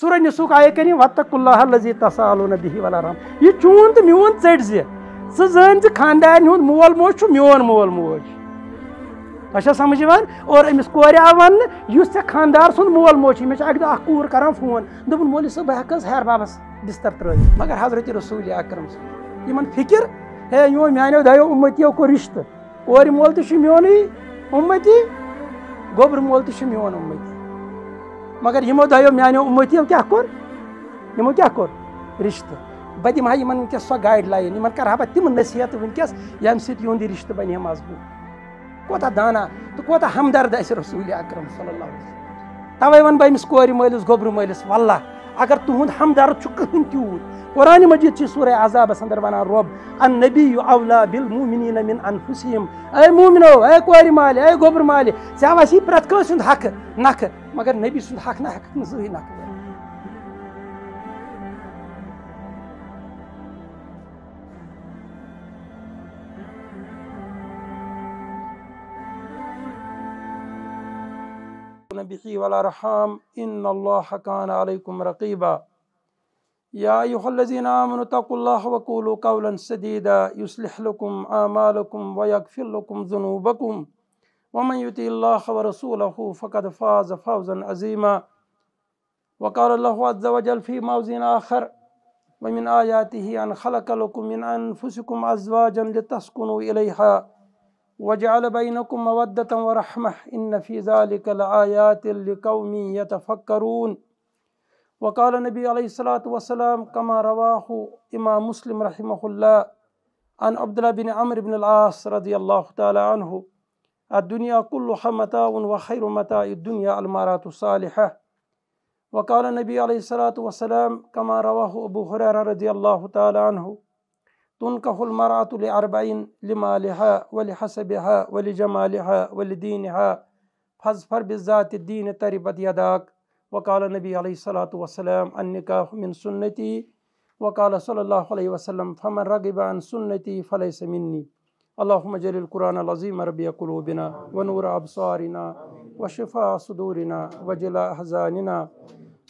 سر نسخ آئے کرزی تصی یہ چون تو میون زِ ژٕ زٲن مون ٹھ ہُنٛد مول موج چھُ میون مول موج تۄہہِ چھا یِوان اور أمِس کورِ آو وَننہٕ یُس ژےٚ خاندار سُنٛد مول موج مےٚ چھِ اَکہِ دۄہ اَکھ کوٗر کَران فون دوٚپُن مولوی صٲب بہٕ ہٮ۪کہٕ حظ ہیر بابَس بِستَر ترٛٲوِتھ مگر حضرت رسوٗل اکرم صٲب یِمَن فِکِر ہے یِمو میٛانیو دۄیو اُنمتيو کوٚر رِشتہٕ کورِ مول تہِ چھُ اُن اُمتی گوٚبرٕ مول تہِ چھُ میون اُمتی مگر یمو دیہ کشتہ بہت دم ہانک سو گائڈ لائن کرصیحت ونکس یم ست رشتہ بنا مضبوط کوتہ دانا تو کوت ہمدرد رسول اکرم صلی اللہ علیہ وسلم صحیح توائم کور مر مہ اگر تہد ہمدرد کہین تیوت قرآن مجید چی سورہ عذاب سندر ونان رب النبی اولا بالمومنین من انفسهم اے مومنو اے کور مال اے گوبر مال ژے آسی پرٛٮ۪تھ کٲنٛسہِ ہُنٛد حقہٕ مگر نبی سُنٛد حق نہ حق نہٕ زٕہٕنۍ نکھٕ تمسكون والأرحام إن الله كان عليكم رقيبا يا أيها الذين آمنوا اتقوا الله وقولوا قولا سديدا يصلح لكم أعمالكم ويغفر لكم ذنوبكم ومن يطيع الله ورسوله فقد فاز فوزا عظيما وقال الله عز وجل في موضع آخر ومن آياته أن خلق لكم من أنفسكم أزواجا لتسكنوا إليها وجعل بينكم مودة ورحمة إن في ذلك لآيات لقوم يتفكرون وقال النبي عليه الصلاة والسلام كما رواه إمام مسلم رحمه الله عن عبد الله بن عمرو بن العاص رضي الله تعالى عنه الدنيا كلها متاع وخير متاع الدنيا المرات الصالحة وقال النبي عليه الصلاة والسلام كما رواه أبو هريرة رضي الله تعالى عنه تنكح المرأة لأربعين لمالها ولحسبها ولجمالها ولدينها فاظفر بالذات الدين تربت يداك وقال النبي عليه الصلاة والسلام النكاح من سنتي وقال صلى الله عليه وسلم فمن رغب عن سنتي فليس مني اللهم جل القرآن العظيم ربي قلوبنا ونور أبصارنا وشفاء صدورنا وجلاء أحزاننا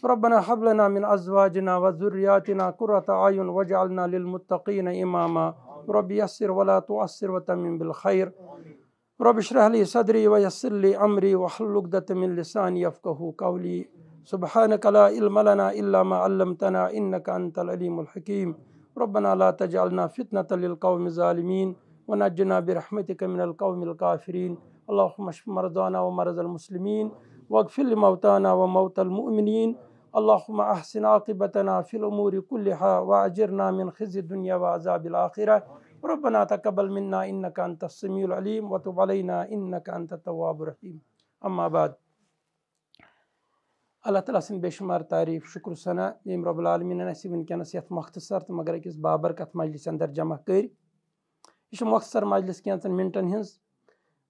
ربنا هب لنا من أزواجنا وذرياتنا قرة أعين واجعلنا للمتقين إماما رب يسر ولا تعسر وتمن بالخير رب اشرح لي صدري ويسر لي أمري واحلل عقدة من لساني يفقهوا قولي سبحانك لا علم لنا إلا ما علمتنا إنك أنت العليم الحكيم ربنا لا تجعلنا فتنة للقوم الظالمين ونجنا برحمتك من القوم الكافرين اللهم اشف مرضانا ومرضى المسلمين واغفر لموتانا وموتى المؤمنين اللهم أحسن عاقبتنا في الأمور كلها وأجرنا من خزي الدنيا وعذاب الآخرة ربنا تقبل منا إنك أنت السميع العليم وتب علينا إنك أنت التواب الرحيم أما بعد Allah Teala'sın beşmar tarif, şükür sana. Benim Rabbul Alemin'e nasip imkanı yat muhtısar, magar ikis babarkat meclisen der cema kır. İşte muhtısar meclis kentin mintan hins.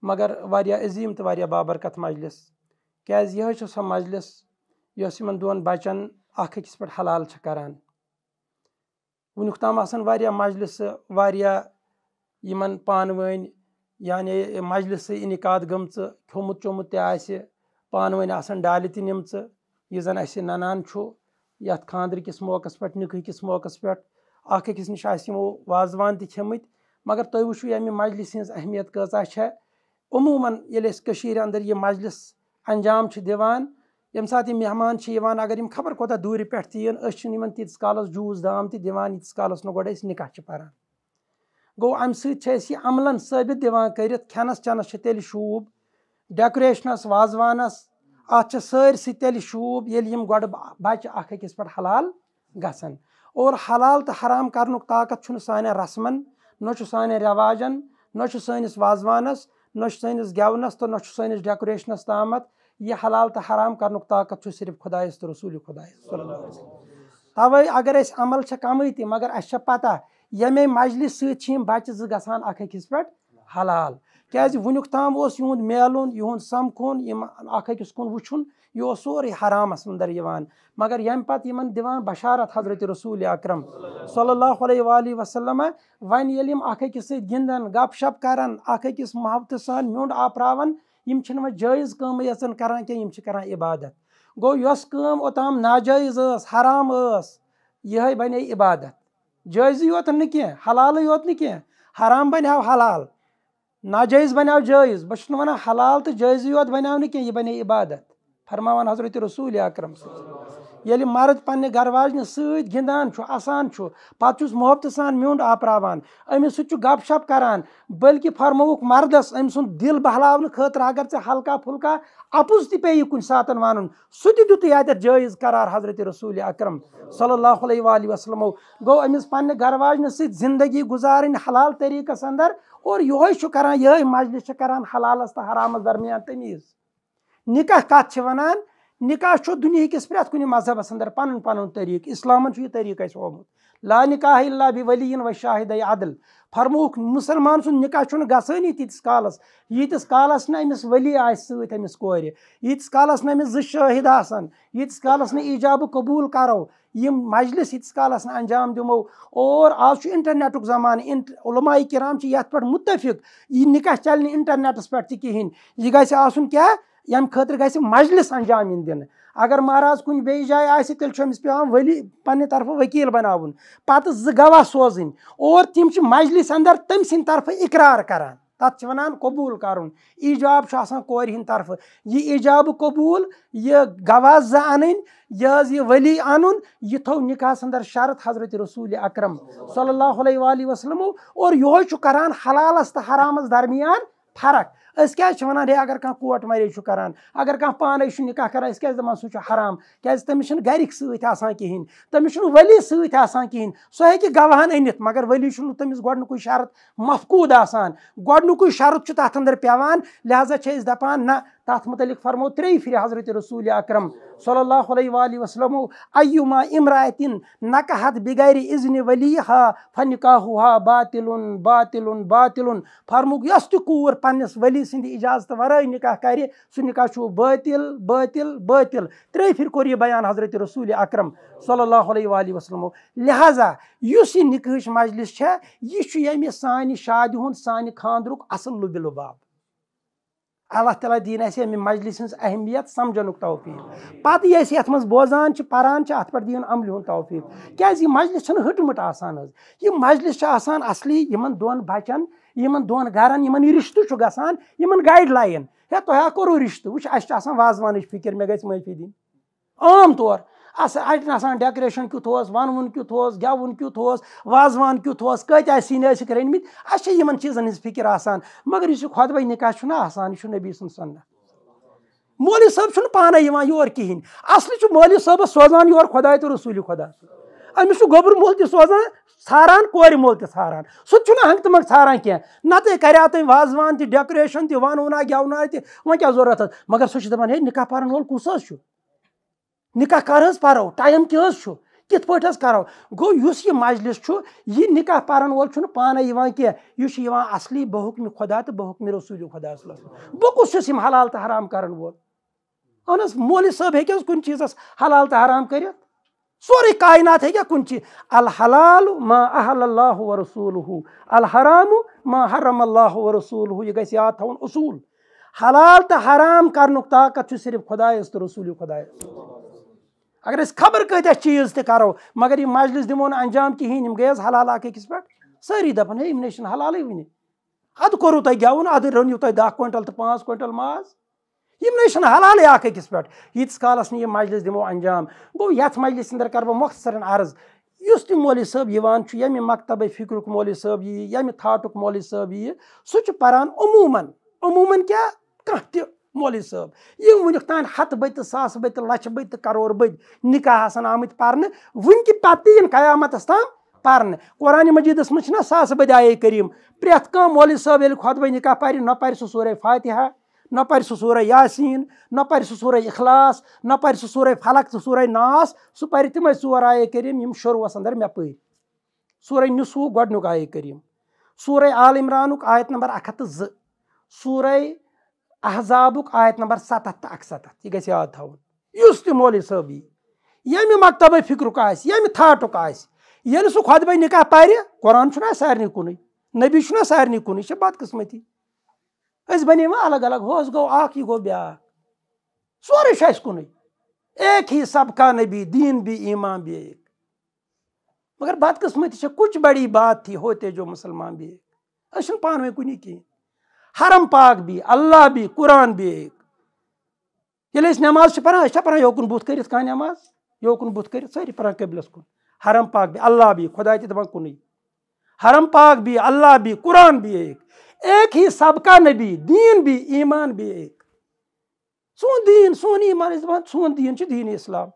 Magar varya azim te varya babarkat meclis. Kaz yah şu sa meclis یۄس دۄن ن بچن أکِس پٮ۪ٹھ حلال چھِ تام کر واریاہ تمام واریاہ مجلس پانہٕ ؤنۍ یعنی اِنعقاد گٔمژٕ کھیوٚمُت تہِ تہِ آسہِ پانہٕ ؤنۍ ڈالہِ مجلس انکات گمچ کم چومت تہ پان ڈال تمت یہ زن اس نت خاند موقع پہ نک موقع پہ اخس نش واضوان تھی مگر مجلِسہِ ہِنٛز اہمیت کۭژاہ چھےٚ ییٚلہِ أسۍ کٔشیٖرِ عموماً یہِ مجلِس اَنجام چھِ دِوان یم سات مہمان اگر خبر کتہ دور پہ ان تیت کالس جیوس دام تیت کالس نا نکاح دِوان کٔرِتھ کھٮ۪نَس چٮ۪نَس چھِ تیٚلہِ شوٗب ڈٮ۪کُریشنَس وازوانَس اَتھ چھِ سٲرسٕے تیٚلہِ شوٗب ییٚلہِ یِم گۄڈٕ بَچہِ اَکھ أکِس پٮ۪ٹھ حلال گسان اور حلال تہٕ حرام کَرنُک طاقت چھُنہٕ سانٮ۪ن رَسمَن نہ چھُ چھُ چھُ سانٮ۪ن رٮ۪واجَن نہ نہ سٲنِس سٲنِس وازوانَس گٮ۪ونَس تہٕ نہ چھُ سٲنِس ڈٮ۪کُریشنَس تامَتھ یہ حلال تو حرام کرنک طاقت صرف خداس تو رسول خدا اللہ توہی اگر اس عمل سے کم تھی مگر اس پتہ یمے مجلس بچہ حلال زلال کنیکت تام ان میل اہم سمکھن اہس کن وچن یہ اس سوری حرامس اندر مگر یمہ پتہ ان بشارت حضرت رسول اکرم صلی اللہ علیہ وسلمہ ون اکس سکان گپ شپ کرنا اخس محبت سان مڈ آپرا وۄنۍ یژھان کینٛہہ ہم چھِ کا عبادت گوٚو یۄس کٲم اوٚتام اوتان ٲس حرام ٲس یہ بنے عبادت جٲیزٕے یوت نہٕ نہٕ کینٛہہ حلالٕے یوت کینٛہہ حرام بن حلال ناجائز بہٕ چھُس نہٕ وَنان حلال تہٕ جٲیزٕے یوت نہٕ کینٛہہ یہِ بنے عبادت فرماوان حضرت رسول اکرم صٲب یل مرد چھُ اَسان چھُ پَتہٕ چھُس محبتہٕ سان میوٚنٛڈ آپراوان میونڈ آپرا امس سپ شپ ژےٚ ہلکا پھُلکا اَپُز تہِ پیٚیہِ کُنہِ ہلکہ وَنُن سُہ تہِ دیُتُے اَتٮ۪تھ جٲیِز قرار حضرت رسوٗل اکرم صلی اللہ علیہ وسلمو گوٚو أمِس پنٛنہِ گَرواجنہِ سۭتۍ سندگی گُزارٕنۍ حلال طریقہ اندر مجلِس چھِ کَران حلالَس تہٕ حرامَس درمیان نِکاح کَتھ چھِ وَنان نکاح دنیا کس پریت کن مذہبس اندر پن پن طریقہ اسلامن ہومت لا نکا الہ بلی و شاہد عدل فرموک مسلمان سن نکاح گسانی تیتس کالس یتس کالس نا امس ورس سورت کالس نا امس کالس نا ایجاب قبول کرو مجلس یت کالس نا ننجام دمو اوور آج انٹرنٹ زمانہ علماء کرام یت متفق یہ نکاح چلنے انٹرنٹس پہ کہیں یہ گھر آن یمہ خاطر گز مجلس انجام دن دن اگر مہرا کنس جائیں آلس پہ پہ طرفہ وکیل بناؤن پتہ ز گوا سوزن اوور تم مجلس ادر تم سند طرف اقرار کرات قبول کر ایجابرفاب قبول یہ گوا زن یہ یہ ورلی ان تھو نکاح اندر شرط حضرت رسول اکرم صلی اللہ علیہ ول وسلم اور یہ حلال تو حرامس درمیان فرق اسٹورے اگر پانے نکاح کرے دماس سرام کس تمہسن گرک ستانا کھینچنا تمہس ستان کھین سک گواہن اینت مگر ولی ترط مفقودہ گئی شرط آسان شرط تک اندر پیان لہذا داان نہ تات متعلق فرمو تر پھر حضرت رسول اکرم صلی اللہ علیہ وآلہ وسلم ایوہ امراعت نقہت بگ ازن ورلی ہا فکاہو ہا بن باطل باطل فرموگ ٹور پنس سند اجازت واعے نکاح کر سہ نکاح ہو باطل باطل باطل تر پھر کوری بیان حضرت رسول اکرم صلی اللہ علیہ وآلہ وسلمو لہذا اس نکاچ مجلس ہے یہ سانہ شادی ہند سانہ خاندرک اصل لبل لباب اللہ تعالیٰ دینا ام مجل سن اہمیت سمجھن توفی پہ یہ بوزان پہ دن عمل توفیق کس مجلس ہٹ مٹ آج یہ مجلس اصلی ان رشتہ گسان گائڈ لائن ہے تۄہہِ ہا رِشتہٕ وٕچھ اَسہِ چھِ آسان وازوانٕچ فِکِر مےٚ گژھِ معٲفی دِنۍ عام طور آسان کیُتھ کیُتھ کیُتھ کیُتھ اوس اوس اوس اوس گٮ۪وُن وازوان سِنۍ ٲسِکھ رٔنۍمٕتۍ اَسہِ چھِ یِمَن چیٖزَن چیز فِکِر آسان مگر یُس یہِ خۄدبَے نِکاح چھُنہ آسان یہِ چھُ نبی سُنٛد مولوی صٲب چھُنہٕ پانَے یِوان یور کِہیٖنۍ اَصلی چھُ چھُ مولوی صٲبَس سوزان سوزان یور خۄداے تہٕ رسوٗلہِ خۄدا أمِس گوٚبُر مول تہِ ژھاران کورِ مول تہِ ژھاران سُہ تہِ چھُنہٕ ہنٛگتہٕ گل ژھاران کینٛہہ نَتہٕ کَریو تٔمۍ وازوان تہِ ٹھاران تہِ وَنوُنا گٮ۪ونا تہِ وۄنۍ کیٛاہ ویسے حظ مگر سُہ چھُ دَپان ہے نِکاح پَرَن وول کُس حظ چھُ نکاح کر کرو ٹائم کی کت پی کرو گوس یہ مجلس یہ نکاح پول پانے کی اصلی بہکمہ خدا تو بہکمہ رسولی خدا بہ کس ہم حلال تو حرام وول کرول اہم مولوی حظ ہن چیز حلال تو حرام کرات الحلال ما الحلہ رسول الحرام ما حرم اللہ رسول ہو یاد گھاد تصول حلال تو حرام کرن طاقت صرف خداس تو رسولی خدا اگر اب خبر کت چیز ترو مگر یہ مجلس دمو نا انجام کہیں گے حلال اکس پیری دے ہم حلال ہونے ادور تھی گو رنو تعلیم دہ کوئینٹ تو پانچ کوئنٹل ماشا حلال پہ یس كال نی مجلس دم انجام گو یھ مجلس سدر كب مختصر عرض كے مولوی صٲب صبح یمہ مکتب فكر مولوی صٲب یی یمہ تھاٹ مولوی صٲب یی صبی سران عموماً عموماً كیا كہ مولوی صاحب ونییکان ہتھ ب ساس بدت لچھ بور بد نکاح آمت پہ ون کے پہن قیامت تام پھر قرآن مجیدس مجھ ساس بد آرم پریت مولوی صبح خوب بہ نکاح پہ نہ سورے فاتحہ نہ پہ سورے یاسین نہ پورے اخلااس نہ پورے فلق تو سور ناس سمے ثور آے کریم شروع اندر مے پھر سورے گۄڈنیُک گیے کریم سورے عال رانق آیت نمبر زٕ سور احذاب آیت نمبر ستھ تو اکستھ یہ گز یاد تس تہ مولوی صوب یہ مکتبہ آسہِ ییٚمہِ تھاٹُک آسہِ ییٚلہِ سُہ خۄدبَے نِکاح پَرِ پہ قرآنہ سارنٕے کُنُے نبی سارنٕے کُنُے یہِ چھِ أسۍ بَنے وۄنۍ الگ الگ ہُہ حظ گوٚو اَکھ یہِ گوٚو بیٛاکھ سورُے چھُ اَسہِ کُنُے ایک ہی سبقہ نبی دیٖن بی امام بے ایک مگر بدقسمتی ہے کُچھ بڑی بات تھی ہو تیجو مسلمان بی ؤنۍ کُنی کِہیٖنۍ حرم پاک بھی اللہ بھی قرآن بھی اق یہ نماز پہ پہان یوکن بھت کھانا نماز یوکن بت کر ساری پبلس کن حرم پاک بھی اللہ بھی خدا تبان کنوئی حرم پاک بھی اللہ بھی قرآن بھی ایک ایک ہی سبقہ نبی دین بی ایمان ایک سون دین سون ایمان سون دین دین اسلام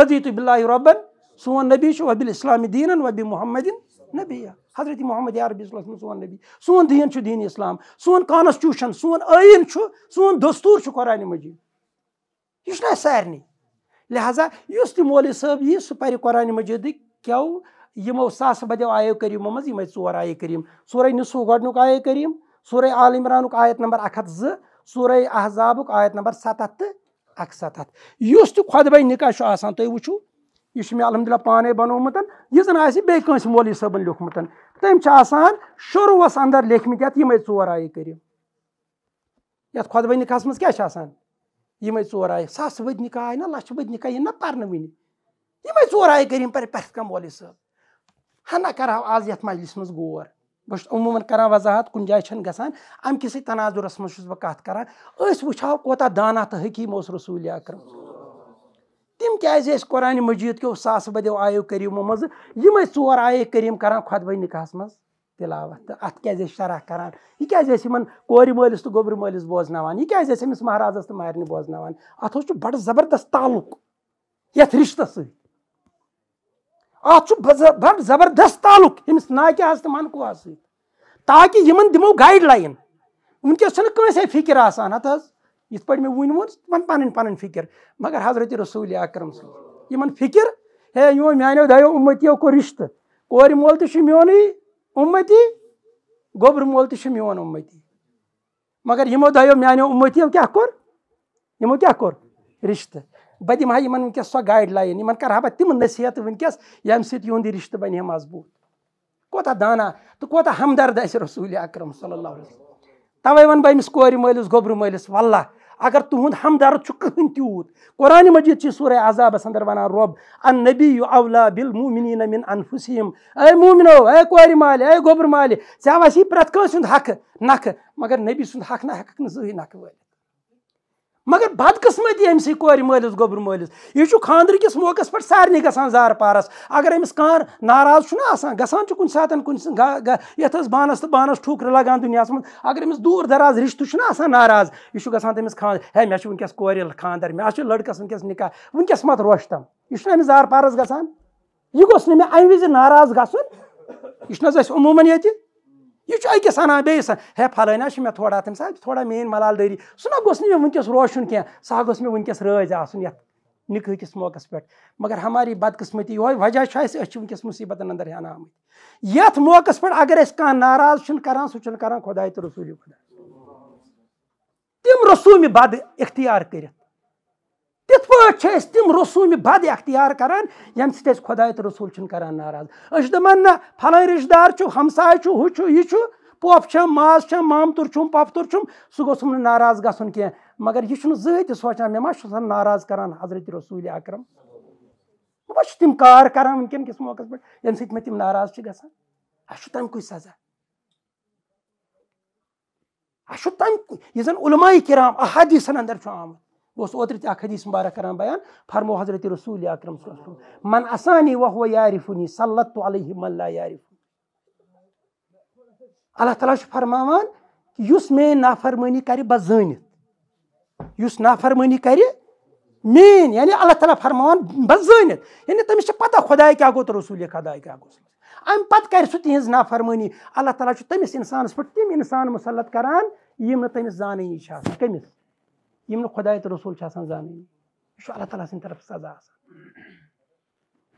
رضی تو بلاہ ربن سون نبی چھُ ال اسلام دینن وبِ محمدین نبی حضرت محمد عربی یاربی سون نبی سون دین چھو دین اسلام سون کانسٹیوشن سون چھو سون دستور چھو قرآن مجید یہ چھنا سارنی لہذا اس مولو صبی سب پہ قرآن مجید یمو ساس بدیو آیو کریموں مجھے ثور آیے کریم سورہ نسو گونی آیے کریم سورہ آل عالمران آیت نمبر اکت سورہ احذاب آیت نمبر اکھ آسان ستھ تو اکست تکاح تحمد للہ پانے بنوت یہ آئی کانس مولوی صبن لوکمت تمام شروعس اندر یت لکھ متور آئے کرم یعت مز نکھاس آسان یہ ژور آئے ساس ورد نکا آئے نا لچھ ودہ آئی نا پھر ون ٹور آئے کرم پہ پہن مولوی صاحب ہنہ کر آج یتھ مجلس مزغور عموماً کران وضاحت کن جائیں چھ گمکس تناظر مجھ بہ کتنا اس واؤ کوتاہ دانا تو حكیم اس اکرم کیازِ کیو ساس بدی آیو کریموں مزے ثور آئے کریم کاران خود بہ نکاحس من تلات اتر شرح کار یہ کیا مو گرم مالس بوزن یہ کجھ مہاراز تو مہارنہ بوزن ات زبردست تعلق یت رشتہ سات بڑ زبردست تعلق امس ناکہ منقوہ ساکہ ہم گائڈ لائن ونکس کینسائی فکر حظ ت پا من تب پن پن فکر مگر حضرت رسول اکرم صد فکر ہے مو میو اُنتی کشت کور مول ت مون اتی گر مول تو میون اُمتی مگر یہ دان امتی کیا کموں کیا رشتہ بہت دم ہا وکیس سو گیڈ لائن کر تم نصیحت ونکس یمن سہی رشتہ بن مضبوط کوتہ دانا تو کتہ ہمدرد اس رسول اکرم صلی اللہ علیہ وسلم توائیں وور ملس گوبر ملس و اگر تہد ہمدرد کہین تیوت قرآن مجید چی سورہ عذابس اندر ونان رب ان نبی یو اول بل مومنی نمن ان حسین اے گوبر ژے مون مالے ہے گرمالی پس مگر نبی سن حق نہ نقی نقل ولت مگر بدقسمتی امسی کور ملس گوبر ملس یہ خاندر خاند موقع پہ سارے گا پارس اگر امس کار ناراض آسان گسان سات گات بانس تو بانس ٹھوکر لگان دنیا من اگر دور دراز رشتہ ناراض یہ گا تمس خاندر ہے مے منکل خاندر مے لڑکس ونکس نکاح ونکس مت روشتم یہ زار پارس گسان یہ گوس نا مے امہ وز ناراض گھن گیس عموماً یہ یہاں بیس ہے پھل میرے تھوڑا تم تھوڑا مین ملال دری سہ گنکس روشن کیس میرے ونکس راض آت نکس موقع پہ مگر ہماری بدقسمتی یہ وجہ اچھی ویسے مصیبت اندر ہن آوق پہ اگر ناراض اِس کاراضر خدا تو رسولی خدا تم رسو می بد اختیار کر تِتھ پٲٹھۍ چھِ أسۍ تِم رسوٗمہِ بد اختیار کران ییٚمہِ سۭتۍ أسۍ خۄداے تہٕ رسوٗل چھِنہٕ کران ناراض أسۍ چھِ دَپان نہ فَلٲنۍ رِشتہٕ دار چھُ ہمساے چھُ ہُہ چھُ یہِ چھُ پوٚپ چھم ماز چھم مامتُر چھُم پۄپھتُر چھُم سُہ گوٚژھُم نہٕ ناراض گژھُن کیٚنٛہہ مگر یہِ چھُنہٕ زٕہٕنۍ تہِ سونٛچان مےٚ ما چھُ آسان ناراض کران حضرت رسوٗل اکرم بہٕ ما چھُس تِم کار کران وٕنکیٚن کِس موقعس پٮ۪ٹھ ییٚمہِ سۭتۍ مےٚ تِم ناراض چھِ گژھان اَسہِ چھُ تَمہِ کُے سزا اَسہِ چھُ تَمہِ یہِ زَن علماے کِرام احادیٖثن اندر چھُ آمُت بہت اوتر تہ حدیث مبارک کران بیان فرمو حضرت رسول اکرم صلی صحیح منسانی وارفنی صلّۃ علیہم اللہ یارفنی اللہ تعالیٰ فرما اس می نافرمانی کر بہ زنت ز نافرمانی کر مین یعنی اللہ تعالیٰ فرمان بہ زنت یعنی تمہس پتہ خدائے کیا گوت رسول خدائے کیا ام کر سہ تہذ نافرمانی اللہ تعالیٰ تمس انسانس پہ تم انسان مسلط کران کر تمہس زانے کمس ہم ن خد رسول سے زاننی یہ اللہ تعالیٰ سرف سزا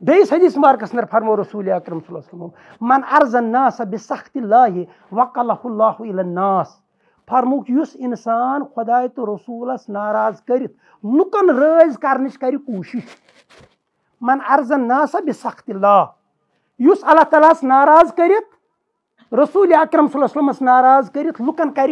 دس حدیث مارکس نر فرم و رسول اکرمس السلم من ارض نا سا بہ سخت لاہے وکلہ اللہ ناس فرموک انسان خدا تو رسول ناراض کرکن راض کرنچ کر عرض نا سا بہ سخت لا اس اللہ تعالیٰ ناراض رسول اکرم صلی اللہ علیہ ص ناراض کر لکن کر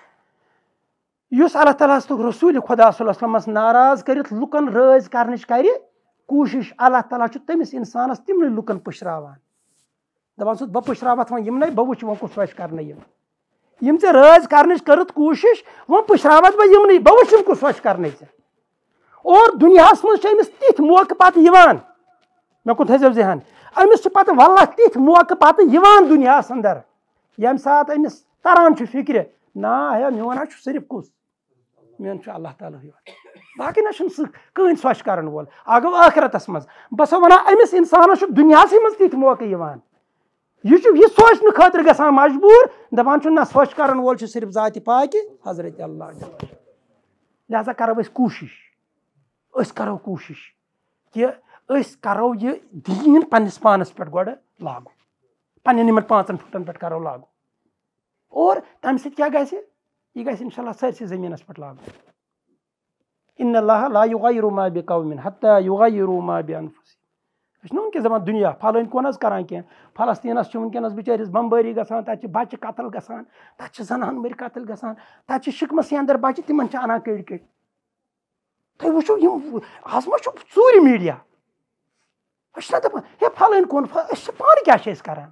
یس اللہ تعالیٰ سر رسول خدا صلی اللہ علیہ وسلمس ناراض کرت لکن کرنچ کر کوشش اللہ تعالیٰ تمس انسانس تمن لکن پشراوان دپان سس بہ پشرا وی وش کرنچ کرت کوشش و پشراوت بہ یمن بہ کس وش کر دنیا مجھ موقع پتہ یوان مے کن تھزو ذہن امس پہ موقع پتہ یوان دنیا اندر یم سات امس تران چھ فکر نا ہے میون ہا صرف کس میون چھُ اللہ تعالیٰ باقٕے نہ چھُنہٕ سُہ کٕہٕنۍ سۄچھ کَرَن وول گوٚو ٲخرَتَس منٛز بہٕ سا وَنان أمِس اِنسانَس چھُ بہ منٛز تِتھۍ موقعہٕ یِوان یہِ چھُ یہِ سونٛچنہٕ خٲطرٕ گژھان مجبوٗر دَپان چھُ نہ سۄچھ کَرَن وول چھُ صرف ذاتہِ پاکہِ حضرت اللہ کَرو کَرو کَرو أسۍ أسۍ أسۍ کوٗشِش کوٗشِش کہِ یہِ دیٖن پنٛنِس پانَس پٮ۪ٹھ گۄڈٕ کوشش پنٛنٮ۪ن یِمَن پانٛژَن پانس پٮ۪ٹھ کَرو فٹن اور تَمہِ سۭتۍ کیٛاہ گژھِ یہ گھر ان شاء اللہ سرسے زمین پہ لاگ ان لاگا روم بومین حتہ یوغا رو ما بنفسین ونکس دان دنیا فلحا کر فلستینس ونکس بچرس بمبری گا بچہ قتل گا تب زنان مر قتل گا شکمس اندر بچہ تما کٹ ژوٗرِ میٖڈیا أسۍ چھِنہ دَپان ہے کون أسۍ چھِ پانہٕ کیٛاہ چھِ أسۍ کَران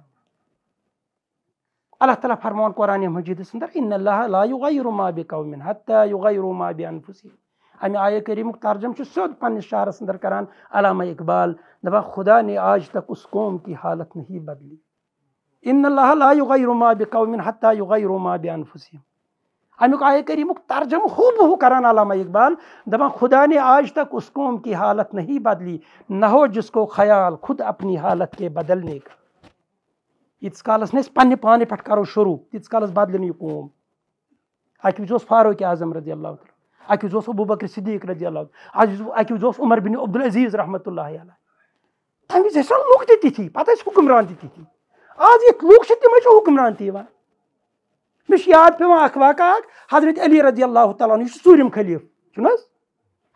اللہ تعالیٰ فرمان قرآن مجید ادر ان اللہ لا یغیر ما بقوم یغہ یغیر ما بانفسهم امی آیہ کریمک ترجم چھ سود پنس شہرس ادر کران علامہ اقبال دہان خدا نے آج تک اس قوم کی حالت نہیں بدلی ان اللہ لا یغیر ما بقوم حتہ یغیر ما بانفسهم امی آیہ کرمک ترجم خوب ہو کران علامہ اقبال دپہ خدا نے آج تک اس قوم کی حالت نہیں بدلی نہ ہو جس کو خیال خود اپنی حالت کے بدلنے کا ییٖتِس کالَس یتسکالس ناس پنہ پانے کَرو شروٗع تیٖتِس کالَس بَدلہِ نہٕ یہِ قوم اَکہِ وِزِ اوس فاروق اعظم رضی اللہ تعالیٰ اَکہِ وِزِ اوس ابوٗ بکر صدیٖق رضی اللہ تعالیٰ اوس بینی بِن عبدالعزیٖز رحمتہ اللہ علیہ تَمہِ وِزِ ٲسۍ ٲسۍ لُکھ تہِ تِتھی پَتہٕ حُکُمران تہِ تِتھی آز پہ لُکھ چھِ آج چھِ حُکُمران تہِ یِوان مےٚ چھُ یاد پیٚوان پاق واقعہ حضرت علی رضی اللہ تعالیٰ یہِ چھُ ژوٗرِم خلیٖف چھُنہٕ حظ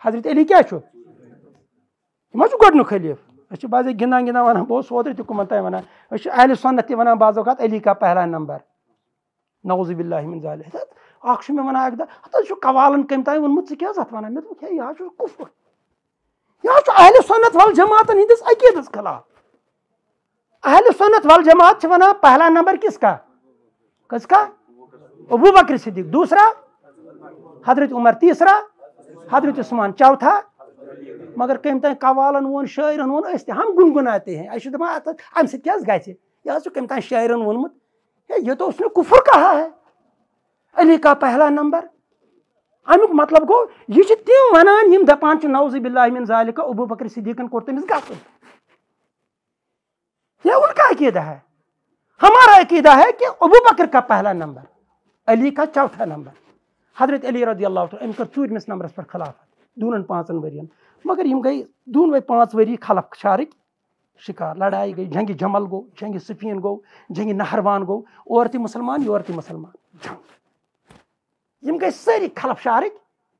حضرت علی کیاہ چھُ یہِ ما چھُ گڈنی خلیٖف أسۍ بعضے گِنٛدان گِنٛدان وَنان بہٕ اوسُس اوترٕ تہِ اچھا وَنان أسۍ چھِ اوتر سۄنَت تہِ وَنان بعض اوقات علی کا پہلا نمبر اَکھ چھُ چھُ چھُ مےٚ مےٚ وَنان وَنان اَکہِ دۄہ حظ حظ حظ حظ کٔمۍ ووٚنمُت ژٕ کیٛاہ اَتھ دوٚپُکھ ہے یہِ یہِ کُفُر چھُ الحمد اختہ وَل جماعتَن ہِنٛدِس عقیٖدَس خلاف اہل سنت ول جماعت چھِ وَنان پہلا نمبر کِس کا کسکا کا ابو بکر صدیق دوسرا حضرت عمر تیسرا حضرت عثمان چوتھا مگر کم تین قوالن وون ووٚن أسۍ تہِ ہم گُنگُناتے ہیں اَسہِ چھُ دَپان اَتھ اَمہِ سۭتۍ کیٛاہ حظ حظ گژھِ یہِ اہم ام سان شاعر وو یہ کفر کہا ہے علی کا پہلا نمبر امیک مطلب گوٚو یہِ چھِ تِم وَنان یِم دَپان چھِ نوزٕ بِلّہ بلہ ذالقہ ابوٗ بکر صدیٖقن صدیق تمہس گسن یہ کا عقیدہ ہے ہمارا عقیدہ ہے کہ ابو بکر کا پہلا نمبر علی کا چوتھا نمبر حضرت علی رضی اللہ عنہ أمۍ کٔر ژوٗرمِس نمبر پٮ۪ٹھ خلافت دونوں ؤرۍ یَن مگر یم گئی دونوے پانچ ویری خلف شارک شکار لڑائی گئی جھنگی جمل گو جنگی سفین گو جنگی نہروان گو اور تے مسلمان یور تے مسلمان جنگ یم گئی ساری خلف شارک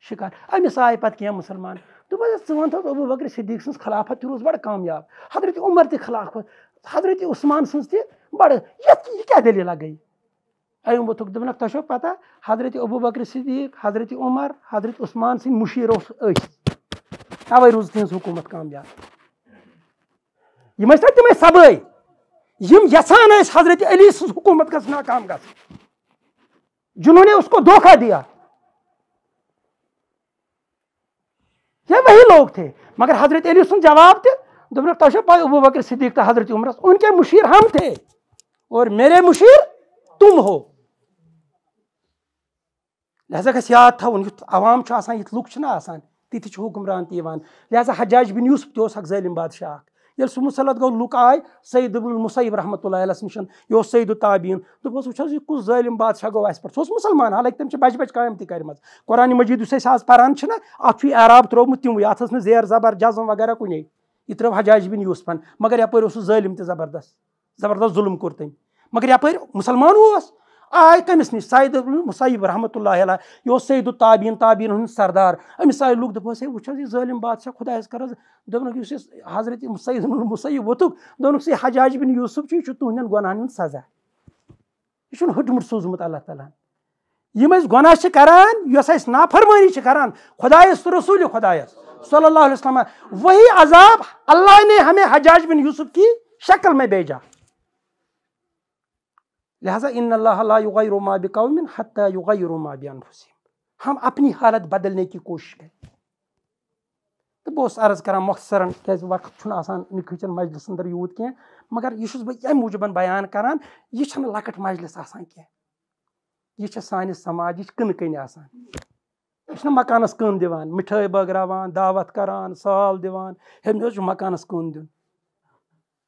شکار امس آئے پتہ پہ مسلمان دے ثان تو ابو بکر صدیق سن خلافت روز بڑ کامیاب حضرت عمر تہ خلافت حضرت عثمان سن تہ بڑ یہ کیا دلیلہ گئی امبو تک دکھ پتہ حضرت ابو بکر صدیق حضرت عمر حضرت عثمان سن مشیر اس توے روز تیز حکومت کامیاب یہ تمے یم یسان حضرت علی سن حکومت گھ ناکام گھس جنہوں نے اس کو دھوکہ دیا یہ وہی لوگ تھے مگر حضرت علی سن جواب تھے تک تہ پائی ابو بکر صدیق تو حضرت عمرس ان کے مشیر ہم تھے اور میرے مشیر تم ہو لہذا گھس یاد تن عوام لکہ آسان تھیمران تیو لہذا حجاج بن یوسف تیس ظالم بادشاہ یل سہ مسلط گو لک آئے سعید المعیم رحمۃ اللہ علیہ عشن یہ اس سعید الطابین دس وچھ یہ کس ظالم بادشاہ گو اس پہ سوس مسلمان حالانکہ تمہیں بچہ کام تہ کرم قرآن مجید اس ارانا اتر عرب تروت تنوع اتنا زیر زبر جزم وغیرہ کن ترو حجاج بن یوسفن مگر یپ ظالم تہ زبردست زبردست ظلم کور تم مگر مسلمان اس آئے کمس نش سعید المصعیب رحمۃ اللہ علیہ عید الطابین تابین سردار امس آئی لوگ دس ہے وچ جی ظلم بادشاہ خدا کرو دیکھ حضرت سعید مسعیب ہوتھ دس یہ حجا بن یوسف یہ تہدین گنہن سزا یہ ہٹمٹ سوزمت اللہ تعالیٰ ہم اِس گران یس اہم نافرمانی خدا سر رسولی خدا صلی اللہ علیہ وسلم وہی عذاب اللہ نے ہمیں حجاج بن یوسف کی شکل میں بیجاک لہٰذا ان لہٰہ یوگا روما بن حتہ یوگا یہ رومابین حسین ہم اپنی حالت بدلنے کی کوشش کریں تو بہس عرض کران مخصراً کی وقت چھن آسان نکن مجلس اندر یوتھ مگر یہس بہ امجوب بیان کران یہ چھن لکٹ مجلس آنا کی سانس سماج چھن مکانس کن دیوان مٹھائی بگر دعوت کران سال دیوان مکانس کن دن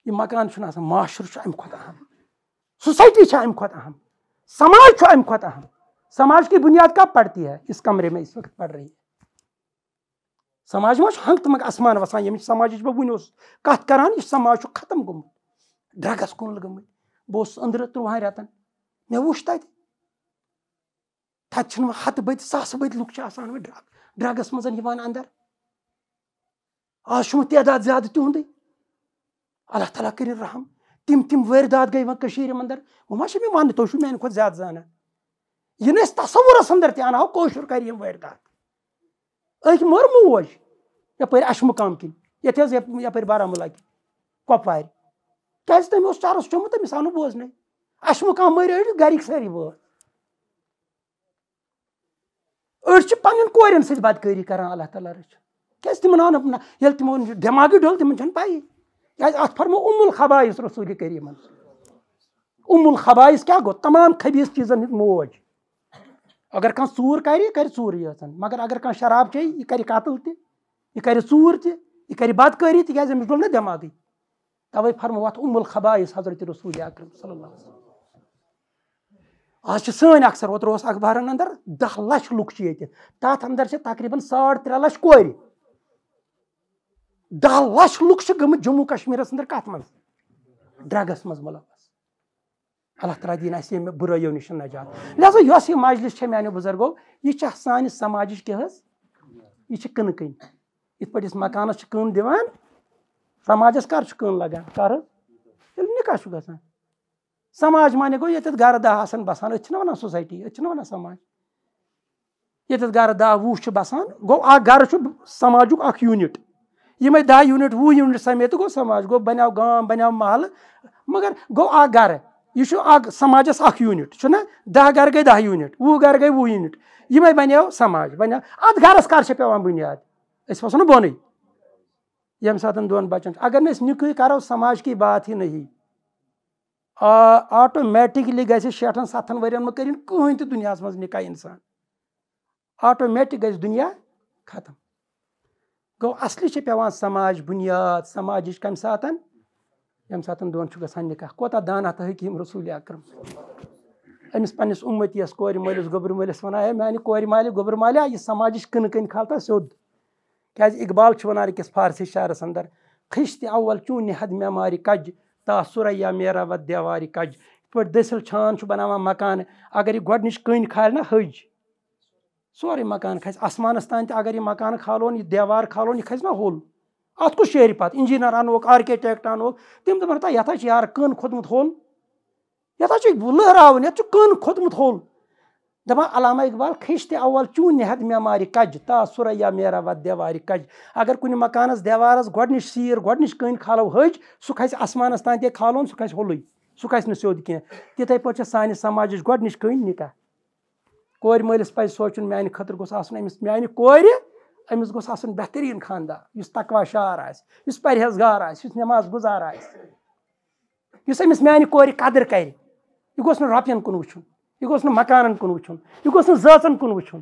یہ مکان آسان معاشرے امہ سوسائٹی سسائٹی امہ اہم سماج امہ اہم سماج کی بنیاد کب پڑتی ہے اس کمرے میں اس وقت پڑ رہی ہے سماج ماش ہنگ تمک اسمان وسان یعنی وسان سماج بہ ون کت کران یہ سماج ختم گومت ڈرگس کن گمت بہس اندر تروہن ریتن مش تت بد ساس بد ڈرگس مزان اندر آج تعداد زیادہ تہدی اللہ تعالیٰ کر رحم تم تم واد گئی ویر اندر وہ ما ماشا و تھیان زانا یہ تصورس اندر تنہا کوشر کر مر کرو یپ اشمقام کن یپ بارملہ کن کپوار تم اس چارس چرس چوب تر بوزن اشمقام مر گ سیری بھڑی پن کور سدکری کران اللہ تعالیٰ رچ کھوج دل تب پی کس ات فرمو ام البائس رسول قریم اوم الخائس کیا گو تمام خبیص چیزن موج اگر ژوٗر ٹور ژوٗرٕے یٲژَن مگر اگر کم شراب چیٚیہِ چی کر قتل کَرِ بدکٲری تِکیٛازِ أمِس ڈوٚل تاز دٮ۪ماغٕے تَوَے فرمو اَتھ اتم الخائے حضرت رسول اکرم صلی اللہ اقرم آز چھِ سٲنۍ اکثر اوترٕ اوس اخبارن اندر دہ لچھ لُکھ چھِ لوگ تک اندر تقریباً ساڑ ترٛےٚ لچھ کورِ دہ لچھ لُکھ چھِ گٔمٕتۍ جموں کشمیٖرس انٛدر کتھ منٛز ڈرٛگس منٛز مُلوث اللہ تعالیٰ دِیِن اَسہِ ییٚمہِ بُرٲیو نِش نجات لہٰذا یۄس یہِ مجلِس چھےٚ میانیو بُزرگو یہِ چھےٚ سانہِ سماجٕچ کیٛاہ حظ یہِ چھِ کٕنکٕنۍ یِتھ پٲٹھۍ أسۍ مکانس چھِ کٕن دِوان سماجس کر چھُ کٕن لگان کر حظ ییٚلہِ نِکاح چھُ گژھان سماج معنی گوٚو ییٚتٮ۪تھ گرٕ دہ آسان بسان أسۍ چھِنہ وَنان سوسایٹی أسۍ چھِنہ وَنان سماج ییٚتٮ۪تھ گرٕ دہ وُہ چھِ بسان گوٚو اکھ گرٕ چھُ سماجُک اکھ یوٗنِٹ یہ دہ یونٹ وہ یونٹ سمے تو گو سماج گو بوام بنو محل مگر گو ار یہ سماج اونٹہ دہ گھر گئی دہ یونٹ وہ گر گئی وہ یونٹ بنے سماج بنے ات گرس کر سے پی بنیاد اصو نا بون یم سات دن بچن اگر نا نکی کرو سماج کی بات ہی نہیں آٹومیٹکلی گیس شیٹن ساتن ورین من کریں تنیاس مکاح انسان آٹومیٹک گز دنیا ختم گو اصلی سے پیس سماج بنیاد سماج کم سات سات دکاح کوت دانہ تحقیم رسولیا کرمتیس کور ملس گوبر ملس وے مان مالی گالیا یہ سماج کن کن کالت سود کچھ اقبال واانس فارسی شہر ادر خشت اول چون نہد مہ مار کج تاسریا میرات دیوار کج پٲٹھۍ دٔسِل چھان چھُ بَناوان مکان اگر یہِ گۄڈنِچ کٔنۍ کھالہِ نہ ۂج سوری مکان کھمانس تین اگر کالون مکان کھالون دیوار کھالون کھنے ہول ات کچھ شی پہ انجینئر انوکیٹ انہیں یہ لہرن کرن کھومت ہو علامہ اقبال کشت اول چون نت مار کج تا سوریا میرا وات دیوار کج اگر کن کھالو ہج سُہ گچ کالو تانۍ تہِ کھالون سُہ سُہ نہٕ سیوٚد کینٛہہ تِتھَے پٲٹھۍ چھِ سانہِ سماجٕچ گۄڈنِچ کٔنۍ نِکاح مٲلِس پَزِ سونٛچُن كور مال پہ سوچن میانہ خطر گوس مان کور گھسن بہترین خاندار اس تقوہ شارہ اس پرہیزگار أمِس میٛانہِ کورِ قدٕر کَرِ یہِ گوٚژھ نہٕ رۄپیَن کُن وٕچھُن یہِ گوٚژھ نہٕ مکانَن کُن وٕچھُن یہِ گوٚژھ نہٕ زٲژَن کُن وٕچھُن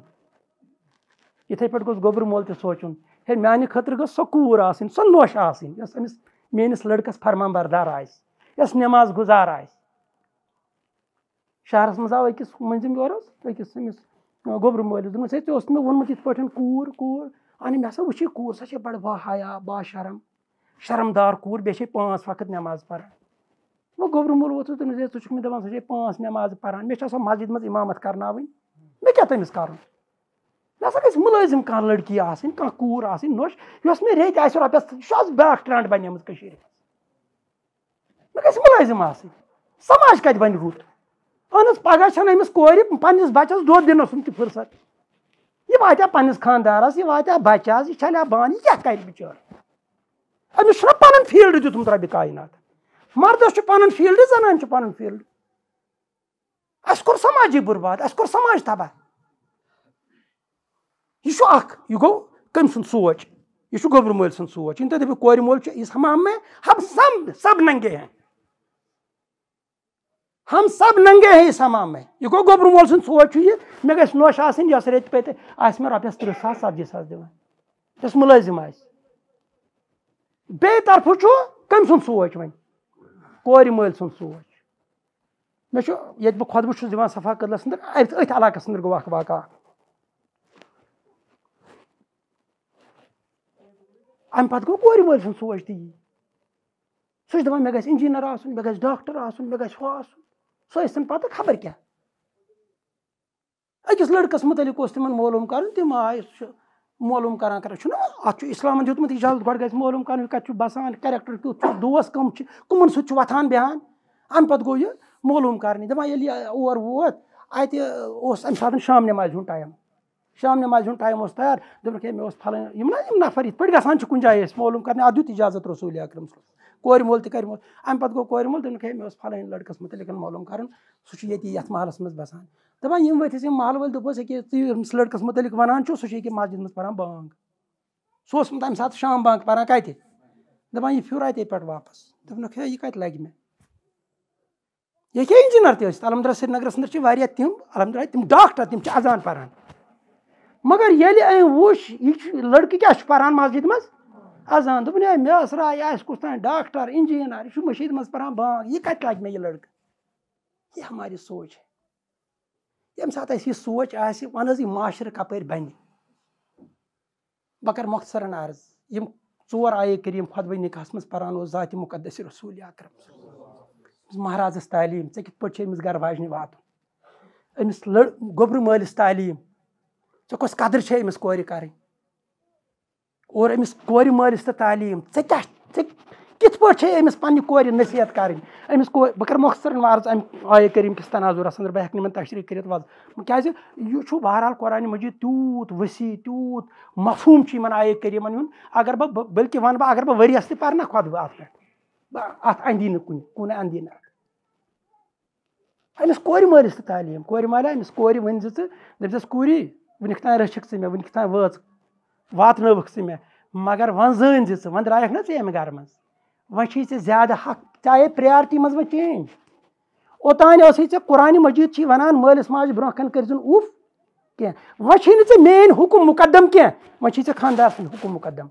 یِتھَے پٲٹھۍ گوٚژھ گوٚبرٕ مول تہِ سونٛچُن ہے میٛانہِ خٲطرٕ گٔژھ توہ میانہ خطر گھ سو كور آن سوشن یس امس میس آسہِ یۄس نٮ۪ماز گُزار آسہِ شہرس آو أکِس أکِس مٔنٛزِم یورٕ أمِس گوٚبرٕ مٲلِس دوٚپمَس مزا آؤس منزم یورس ایک گوبر مل کوٗر یوں وونت كور كور آئی کوٗر سۄ چھےٚ بَڑٕ با حیا با شرم شرمدار بیٚیہِ چھے پانٛژھ وقت نٮ۪ماز پَران وۄنۍ گوٚبرٕ مول ہے ژٕ چھُکھ مےٚ دَپان سۄ چھے پانٛژھ نٮ۪مازٕ نماز پہ گرم ووت دے ٹھیک مجھے دان سماض پسجد مز امامت كرن میں کا تسر میں سا گز ملزم کہ لڑکی آن کہ کور آن نوش میں ریت آپس سا باق ٹرنڈ بن ميں مےٚ گژھِ مُلٲزِم آسٕنۍ سماج کَتہِ بَنہِ رُت اہن پگہ چل امس کور پچس دن سمرصت یہ واتا پاندارس یہ واتا بچہ یہ چلے بانے کرچر امسنہ پن فیلڈ دبی کائنات مردس پن فیلڈ زنان پن فیلڈ اہس کماجی برباد اس سماج تباہ یہ گو کم سند سوچ یہ گوبر مل سوچ یہ تمہیں دبیو کور موجہ سب ننگے ہیں ہم سب ننگے ہیں اس میں سمانے گو سن جی سوچ یہ مے گھس نوش یس پہ آس آپ ترہ ساس ثی ساس دس ملزم آئی طرف چھ کم سند سوچ ول سوچ مے بہت بہت دان صفا قدلس اتعلق واقعہ امت گو کور مل سوچ تھی یہ سب مے گھیا انجین آاکٹر آن میچ سوستن پہ خبر کیا لڑکس چھُ بَسان تمہ کیُتھ چھُ دوس کرسلام چھِ گھر سۭتۍ چھُ وۄتھان بیٚہان اَمہِ پَتہٕ گوٚو یہِ بیان امپی دَپان ییٚلہِ یہِ اور ووت اَتہِ اوس اَمہِ ساتہٕ شام نٮ۪مازِ ہُنٛد ٹایم شام نٮ۪مازِ نماز ٹائم اس تیار دے میں پھل نا نفر اس کس اَتھ دیُت اِجازت دیکھ اکرم صٲب ور مول تہِ کَرِ مول اَمہِ پَتہٕ گوٚو کورِ مول ہے مےٚ دیکھے پل لڑکی متعلق معلوم وٲلۍ سی ییٚکیٛاہ محلس ییٚمِس لٔڑکَس مُتعلِق وَنان دیکھ سُہ چھُ ییٚکیٛاہ وان منٛز پَران بانٛگ سُہ سو تَمہِ ساتہٕ شام بانٛگ پَران کَتہِ دَپان یہِ پھیوٗر اَتے پٮ۪ٹھ واپَس بانگ پار کتنے دبان یہ پیور پہ اِنجیٖنَر تہِ یہ کت لگی مہنر چھِ واریاہ تِم تم تِم ڈاکٹر تِم چھِ اذان پَران مگر ییٚلہِ أمۍ وٕچھ یہِ چھُ لٔڑکہٕ کیٛاہ چھُ پَران مسجد منٛز ہے عظان دے رائے کس تین ڈاکٹر انجینار یہ مشید مز پانگ یہ کت لگ میرے لڑکہ یہ ہمارے یہ سوچ ہے اسم سات اہ سوچ و معاشر کپر بن بہ مختصراً عرض یہ ٹور آئے کرم خدبہ نکاحس مز پہ ذات مقدس رسول اکرم مہاراذس تعلیم ے کت پاس گھر واجن واتن لڑ گم یا کس قدر ہے امس کوری اوور مرلس تعلیم ے کت پی امس پہ کوری نصیحت کریں بہ مخصر مرض ام آئے کرم کس تعین بہت ہکن تشریح کر بہرحال قرآن مجید تیت ورسی تیت مفہوم آئے کر تعلیم کور مالہ امس کوری ورنز دبسس کوری ونیک تین رچ من ت ژٕ مےٚ مگر وۄنۍ وۄنۍ زٲنۍ زِ ژٕ نہ ژٕ ییٚمہِ گَرٕ منٛز وۄنۍ چی ژےٚ زیادٕ حق چی پریارٹی من چینج برونٛہہ کَنہِ کٔرۍ مجید اُف کینٛہہ وۄنۍ بروک نہٕ ژےٚ میٲنۍ حُکُم مُقدم کینٛہہ وۄنۍ وی ژےٚ خاندار حُکُم مُقدم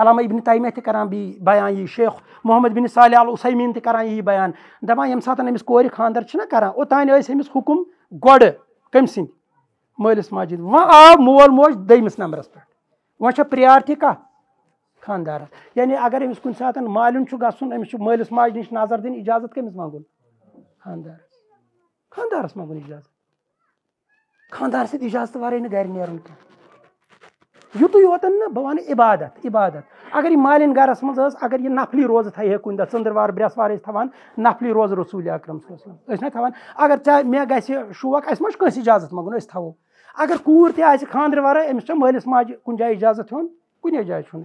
علامہ ابن تیمیہ تہِ کَران بیٚیہِ بیان یی شیخ محمد بن چھِنہ کَران اوٚتانۍ ٲسۍ أمِس حُکُم گۄڈٕ کٔمۍ سٕنٛدۍ مٲلِس ماجہِ وۄنۍ آو مول موج دٔیمِس نمبرَس پٮ۪ٹھ وجہ پریارتی کھان خاندارس یعنی اگر امس کن سات مال گمس مالس ماج نش نظر دن اجازت کمس منگل خاندار خاندارس منگل اجازت خاندار سجازت وارے نا گھر نیو یتن بہ عبادت عبادت اگر یہ مالین گرس منس اگر یہ نفلی روز تائکا کن چندروار بریسوار تان نفل روز رسولی اکرمس تا اگر چاہے می گئے شوق اس مانس اجازت منگنس ت اگر کو آپ خاندہ مالس کُنہِ جایہِ اِجازت ہیوٚن کُنے جایہِ چھُنہٕ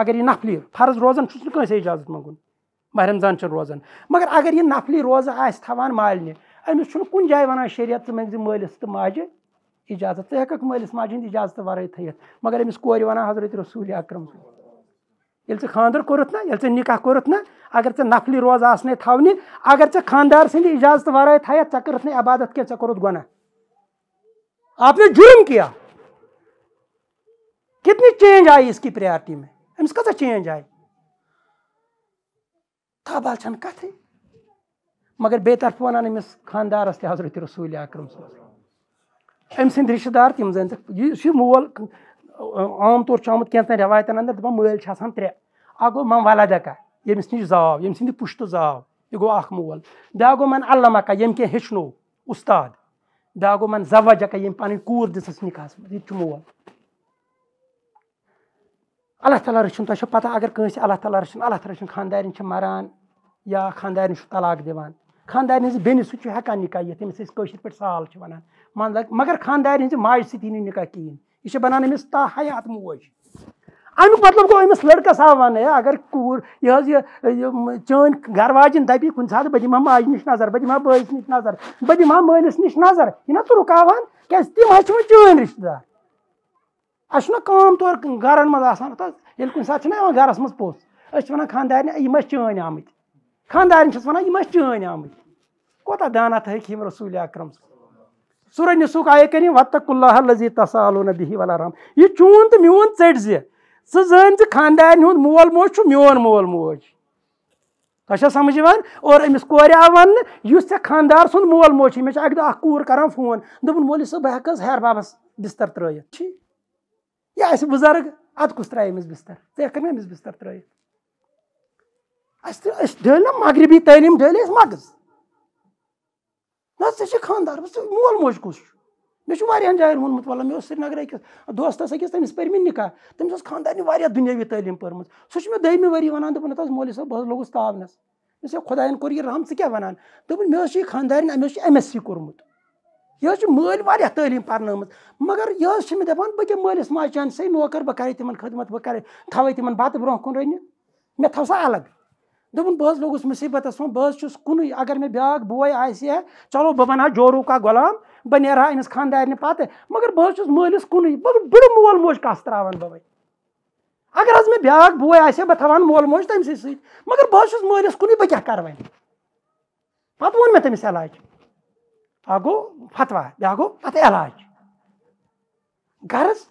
اگر یہِ نفلی فرض روزان چھُس نہٕ روزے اجازت منگن مہرم چھُ روزان مگر اگر یہِ نفلی روزٕ آسہِ تھاوان مالنہِ أمِس چھُنہٕ کُنہِ جایہِ وَنان شریعت ژٕ ژٕ مٲلِس مٲلِس تہٕ ماجہِ اِجازت ہٮ۪کَکھ ماجہِ مالس تو وَرٲے تھٲیِتھ مگر أمِس کورِ وَنان حضرت رسول اکرم ییٚلہِ ژٕ کوٚرُتھ نہ ییٚلہِ ژےٚ نِکاح کوٚرُتھ نہ اگر ژےٚ نفلی روزٕ آن تھاونہِ اگر ژےٚ خاندار سٕنٛدِ سی وَرٲے تھایَتھ ژےٚ کٔرٕتھ نہٕ عبادت کینٛہہ ژےٚ کوٚرُتھ گۄناہ آپ نے جرم کیا کتنی چینج آئی اس کی پریارٹی میں امس کتا چینج آئی تاب چن کتھے مگر بے بیف و امس خاندارس حضرت رسول اکرم صحیح ام سار تم زنت یہ مول عام طور آمتن روایتن اندر ترے دل تر اگو ملدہ یمس نش زا یم پشت زاو یہ گو اخ گو من علمکا یم ہو استاد داگو منظوجہ یہ پن دِس نکاحس منتھ کے مول اللہ اللہ تعالیٰ رچن تتہ اگر کنس اللہ تعالیٰ رچ اللہ تعالیٰ خاندار مرانیا خاندار طلق دین خاندار بینس سوکان نکاح یہ سالانگ مگر خاندار ماجہ سی نکاح تا حیات موج امیک مطلب گو امس لڑکس آن اگر کوٗر یہِ یہِ حظ چٲنۍ گَرٕ یہ چین کُنہِ ساتہٕ بہٕ دِمہٕ ہا ماجہِ نِش نظر بہٕ دِمہٕ ہا بٲیِس نِش نظر بہٕ دِمہٕ ہا مٲلِس نِش نظر یہِ نہ ژٕ رُکاوان کیٛازِ تِم حظ چھِ وۄنۍ چٲنۍ رِشتہٕ دار اَسہِ چھُنہ کٲم طور گَرَن منٛز منٛز آسان ییٚلہِ کُنہِ ساتہٕ چھِنہ یِوان گَرَس پوٚژھ أسۍ چھِ وَنان گرن آپ کن سات گھر مزھ اسان خاندارنہ یہ چین آمت خاندارس ونہ چین آمت کو دانت رسول اكرم سورہ نسوخ آئے کری وق اللہ لذیذ تبیہ الرحمہ یہِ چون تہٕ میون ژٔٹۍ زِ ژٕ ژٕ خاندار ہُنٛد مول موج چھُ میون مول موج تۄہہِ چھا سَمجھ یِوان تا سمجھ اوور امس کور آس ھے خاندار دۄہ اَکھ کوٗر کَران فون دوٚپُن مولوی صٲب بہٕ ہٮ۪کہٕ حظ ہیر بابَس ترٛٲیِتھ یہِ دولو صاحب بہ ہابس بستر ترتھی اب بزرگ اد تر بستر ذکر نا بستر أسۍ ڈٲلۍ نہ مغربی تعلیٖم ڈٲلۍ أسۍ مغز نہ ژےٚ چھِ خاندار مول موج کُس چھُ مےٚ ووٚنمُت اوس سرینگرٕ أکِس أکِس دوستَس تٔمِس تٔمِس نِکاح ٲس مہنہ جائن وونہ میرے سری نگر دس تم پہ نکاح تمہارن والے دنوی تعلیم پورم سوچ مری واقع مالو صاحب بوس تا سا خداً کوری رحم ثان دس سی کوٚرمُت یہِ یہِ حظ حظ چھِ چھِ مٲلۍ واریاہ تعلیٖم پَرنٲومٕژ مگر مےٚ دَپان بہٕ کیٛاہ مٲلِس ماجہِ چانہِ ملک ماج بہٕ برائی تِمَن خدمت بہٕ تھاوَے تِمَن بَتہٕ برونٛہہ کُن رٔنِتھ مےٚ تھاو سا الگ دوٚپُن بہٕ حظ لوٚگُس مُصیٖبتَس منٛز بہٕ حظ چھُس کُنُے اگر مےٚ بیٛاکھ بوے آسہِ بوا چلو بہٕ ہا بہ جوکا غلام بہ نہ أمِس خانٛدارنہِ پتہ مگر بہٕ حظ بہت مالک کنویں بڑ مول موج کَس کس بہٕ وۄنۍ اگر حظ مےٚ بیٛاکھ بوے آسہِ ہا بہٕ تھاوان مول موج موجی سۭتۍ مگر بہٕ بہٕ حظ چھُس مٲلِس کُنُے کیٛاہ کَرٕ وۄنۍ پَتہٕ ووٚن مےٚ تٔمِس علاج عل گوٚو فتوا بیٛاکھ گوٚو ات علاج غرض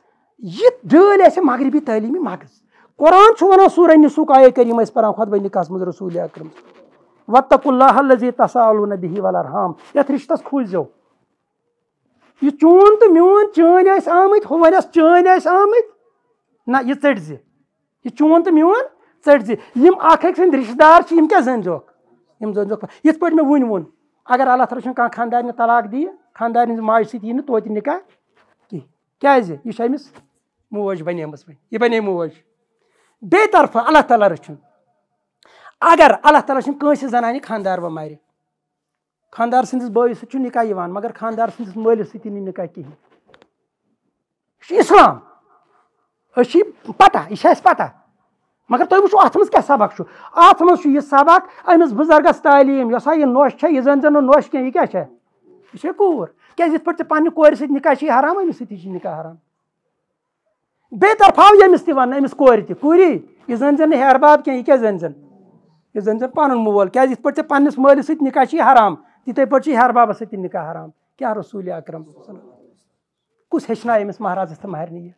یہِ یہ ڈال آغربی تعلیمی مغذ قرآن پَران خۄد پہ خدبین قسم رسولیات کرب اللہ لذیذ تصا نبی وَلرحام یَتھ رِشتَس کھوٗزیو یہ چون تو میون چٲنۍ چٲنۍ ٲسۍ ٲسۍ آمٕتۍ آمٕتۍ نہ یہِ یہِ چون تہٕ میون یِم چن أکۍ سٕنٛدۍ رِشتہٕ دار چھِ یِم زون زٲنۍزیوکھ یِم زٲنۍزیوکھ یِتھ پٲٹھۍ مےٚ وٕنۍ ووٚن اگر اللہ تعالیٰ چھُنہٕ کانٛہہ طلاق دِیہِ ہِنٛز ماجہِ سۭتۍ یی نہٕ توتہِ نِکاح کینٛہہ نا یہِ چھِ أمِس موج بَنیمٕژ وۄنۍ یہِ بَنے موج بیٚیہِ طرفہٕ اللہ تعالیٰ رٔچھُن اگر اللہ تعالیٰ چھُنہٕ کٲنٛسہِ زَنانہِ خاندار وۄنۍ مار خاندار بٲیِس سۭتۍ چھُ نِکاح یِوان مگر خاندار سٕنٛدِس مٲلِس نہٕ سندس مالس سی نی نکاح کہین یہ پَتہ یہِ چھِ اَسہِ پَتہ مگر تُہۍ اَتھ منٛز کیٛاہ سبق چھُ اَتھ منٛز چھُ یہِ سبق أمِس بُزرگَس تعلیٖم یۄس ہا یہِ یہِ چھےٚ زَن زَن نہٕ کینٛہہ یہِ کیٛاہ چھےٚ یہِ چھےٚ کوٗر کیٛازِ یِتھ پٲٹھۍ ژےٚ پنٛنہِ کورِ سۭتۍ نِکاح نکاح حرام أمِس سۭتی چھِ نِکاح حرام بیٚیہِ طرفہٕ ییٚمِس تہِ تہِ وَننہٕ أمِس کورِ کوٗری یہِ زَن زَن نہٕ ہیرباب کینٛہہ یہِ کیٛاہ زَن زَن یہِ زَن زَن پَنُن مول کیٛازِ یِتھ پٲٹھۍ ژےٚ کت پی پلس سنت نکاح حرام تِتھے پٲٹھۍ پی ہر بابس تہِ نِکاح حرام کیا رسول اکرم کُس ہیٚچھنایہِ أمِس ہائس تہٕ مہرنہِ یہِ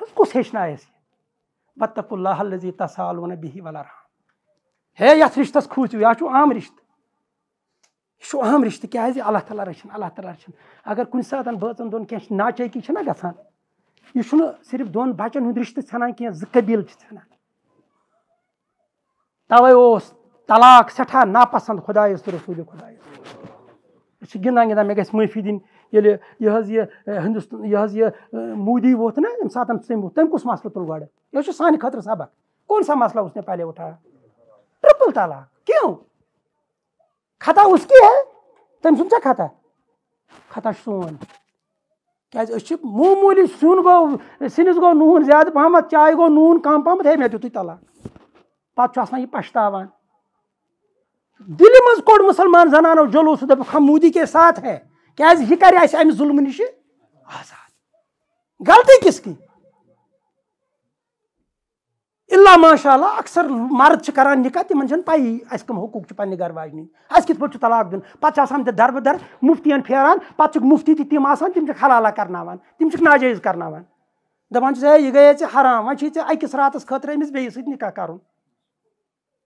کس کُس یہ یہِ تک اللہ لذیذ تسال بِہی بہی والر ہے اس رشتہ کھو چیو چھُ عام رِشتہٕ یہِ چھُ عام رِشتہٕ کی اللہ تعالیٰ رچن اللہ تعالیٰ رچن اگر کُنہِ ساتہٕ دۄن کن سات بنچیکی گژھان یہِ چھُنہٕ صرف دۄن ہُنٛد رِشتہٕ ژھٮ۪نان کینٛہہ زٕ زبیل چھِ ژھٮ۪نان تويں اوس طلق سٹھا نا پسند خدا رسول خدا گے اچھا، گھن معافی دن یہ ہندوست مودی ووت نا ایم سات تم کس مسلہ تر گر یہ سانہ خط سبق کو سا مسلہ اس پہ اٹھانا ٹرپل طلاک کی خطہ وشکی تمہیں سن سا خطا خطہ سون کس جی، اچھا، مومولی سن گو سنس گون زیادہ پہمت چائے گو نون کم پہ ہے میں دیتی طلق پتہ چھانا پشتوان دل من کوڑ مسلمان زنانو جلو مودی کے ساتھ ہے کیاز یہ ام ظلم نش آزاد غلطی کس کی اللہ ماشاء اللہ اکثر مرد کر نکاح تمہیں اس کم حقوق کے پنہ گھر واجن اس کت پلاق دین پہ دربدر مفتین پھیران پہ مفتی تہ تم آسان تم آلالہ کرانا ناجائز کر دانس ہے یہ گیا حرام وی یے اکس راتس خطرے امس بیس ست نکاح کر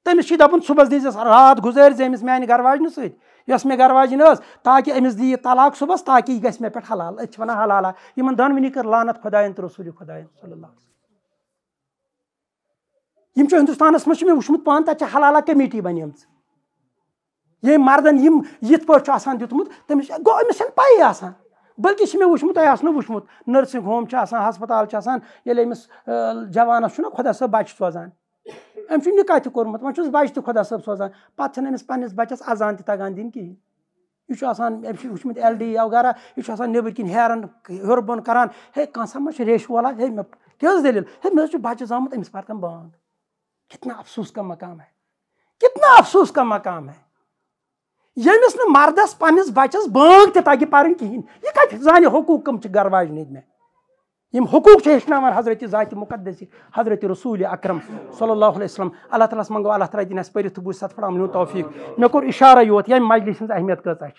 تٔمِس چھُ دَپُن صُبحس دِیٖزیٚس راتھ گُزٲرۍ زِ أمِس میانہِ گرواجنہِ سۭتۍ یۄس مےٚ گرواجِنۍ ٲس تاکہِ أمِس دِیہِ طلاق صُبحس تاکہِ یہِ گژھِ مےٚ پٮ۪ٹھ حلال أسۍ چھِ وَنان حلالہ یِمن دۄنوٕنی کٔر لانت خۄدایَن تہٕ رسوٗلہِ خۄدایَن صلی اللہ یِم چھِ ہِندُستانَس منٛز چھُ مےٚ وٕچھمُت پانہٕ تَتہِ چھِ حلالہ کٔمیٖٹی بَنیمژٕ ییٚمۍ مردن یِم یِتھ پٲٹھۍ چھُ آسان دیُتمُت تٔمِس گوٚو أمِس چھَنہٕ پَیی آسان بٔلکہِ چھُ مےٚ وٕچھمُت تۄہہِ آسنو وٕچھمُت نٔرسِنٛگ ہوم چھُ آسان ہَسپَتال چھُ آسان ییٚلہِ أمِس جوانَس چھُنہ خۄدا صٲب بَچہِ سوزان أمۍ چھُ نِکاح تہِ کوٚرمُت وۄنۍ چھُس بَچہِ تہِ خۄدا صٲب سوزان پَتہٕ چھَنہٕ أمِس پَنٕنِس بَچَس اَذان تہِ تَگان دِنۍ کِہیٖنۍ یہِ چھُ آسان أمۍ چھُ وٕچھمُت ایل ڈی او گرا یہِ چھُ آسان نیٚبٕرۍ کِنۍ ہیرَن ہیوٚر بۄن کران ہے کانٛسا ما چھُ ریش والان ہے مےٚ کیٛاہ دٔلیٖل ہے مےٚ حظ چھُ بَچہِ زامُت أمِس پَرتَن بانٛگ کِتنا اَفسوٗس کا مقام ہے کِتنا اَفسوٗس کا مقام ہے ییٚمِس نہٕ مردَس پَنٕنِس بَچَس بانٛگ تہِ تَگہِ پَرٕنۍ کِہیٖنۍ یہِ کَتہِ زانہِ حقوٗق کٕم چھِ گَرٕ واجہِ نِتۍ مےٚ یم حقوق سے ہن حضرت ذات مقدس حضرت رسول اکرم صلی اللہ علیہ وسلم اللہ تعالیٰ منگو اللہ تعالیٰ اس بوجھ ست دینا توفیق مے کور اشارہ یوت یم یعنی مجلس ہن اہمیت چھ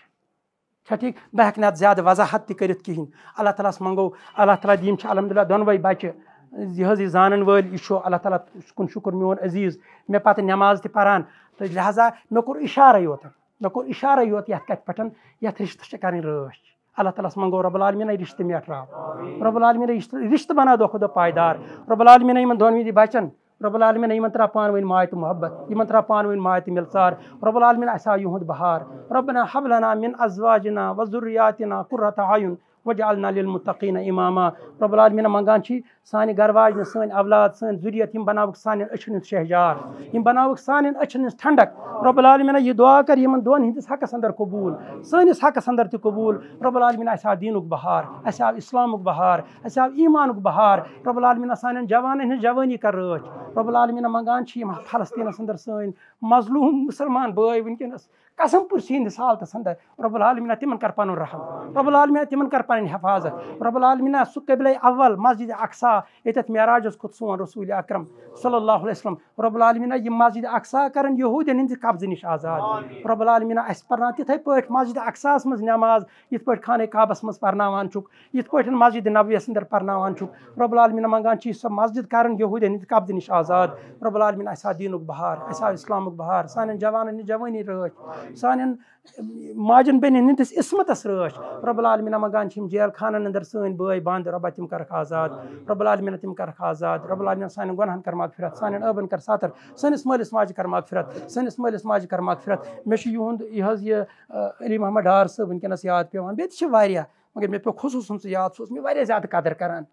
چھا ٹھیک بہ ہاتھ زیادہ وضاحت تہ کرت کہین اللہ تعالیس منگو اللہ تعالیٰ دین دونوے بچہ یہ حض یہ زانن یہ اللہ تعالیٰ کن شکر میون عزیز مے پتہ نماز تہ پران تو لہذا مے کور اشارہ مے کور اشارہ یوت کو اشارے يوت يہ رشتہ چھ کرن رٲچھ الله تعالی څخه مونږ رب العالمین ای رښتې میټرا رب العالمین ای رښت بنا دو خدا پایدار رب العالمین ای من دونوی دی بچن رب العالمین ای من ترا پان وین مایت محبت ای من ترا پان وین مایت ملسار رب العالمین اسا یوهد بہار ربنا حبلنا من ازواجنا وذرياتنا قرة اعین وجعلنا للمتقین اماما رب العالمین مانگان چی سانہ گھر واجن سولاد سریت بنک سانچن شہجار یہ بناو سانچن ہند ٹھنڈک رب العالمینہ یہ دعا کر دن ہندس حقس اندر قبول سانس حقس اندر تبول رب العالمینہ اس دین بہار اس آو اسلامک بہار اس ایمان بہار رب العالمینہ سان جان جانیانی کر راچ رب العالمینہ منگان فلسطینس اندر سین مظلوم مسلمان بائے ونکس قسم پور سیس حالتس اندر رب العالمینہ تم کر پن رحم رب العالمینہ تمہیں حفاظت رب العالمینہ سہ قبل اول مسجد اقسا اتھ مہاراجس کھو سون رسول اکرم صلی اللہ علیہ وسلم رب العالمینہ یہ مسجد اقصا کر یہودین قبضہ نش آزاد رب العالمینہ پارنائن تتھائی پی مسجد اقساحس مسازن خانہ قاب مسجد نویس پب العالمینہ منگانے سا مسجد کران یہود قبضہ نش آزاد رب العالمینہ اسا دین بہارا اسلامک بہار سان جان جنی راش سان ماجن بیٚنٮ۪ن ہِنٛدِس رٲچھ رۄب العالمیٖنہ منٛگان چھِ یِم جیل خانَن خاندر سٲنۍ بٲے بنٛد ربہ تِم کَرَکھ آزاد رۄب العالمیٖنہ تِم کَرَکھ آزاد رۄب سانٮ۪ن سانٮ۪ن گۄنہَن کَر کَر مغفرت ٲبَن رب سٲنِس مٲلِس ماجہِ کَر مغفرت سٲنِس مٲلِس ماجہِ کَر مغفرت مےٚ چھُ یِہُنٛد یہِ حظ یہِ علی محمد ڈار صٲب صبینس یاد پیٚوان بیٚیہِ تہِ چھِ واریاہ مگر مےٚ میرے پیو سُہ یاد سُہ اوس مےٚ واریاہ زیادٕ قدر کَران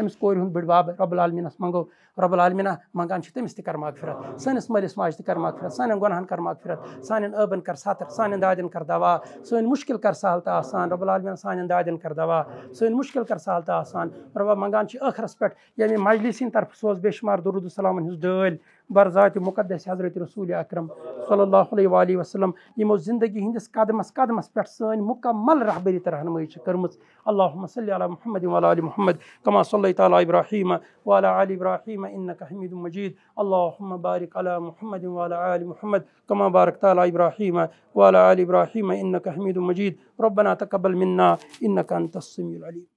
امس کور بڑ بب رب العالمینس منگو رب العالمینہ منگان تمس تر مغفرت سنس مالس ماج تحفرت سان گان کر مغفرت سان عبن کر سطر سان داد کر دوا سن مشکل کر آسان آب العالمینہ سان داد کر دوا سی مشکل کر سہلتہ منگان اخر یعنی مجل سرف سو بے شمار دور الد السلام ہند دل برزات مقدس حضرت رسول اکرم صلی اللہ علیہ وآلہ وسلم یمو زندگی ہندس قدمس قدمس پہ سن مکمل رہبری تو رہنمائی کرم اللهم صل علی محمد و علی محمد كما صلی تعالی ابراہیم و علی ابراہیم انك حمید مجید اللهم بارک علی محمد و علی محمد كما باركت على ابراہیم و علی ابراہیم انك حمید مجید ربنا تقبل منا انك انت السميع العليم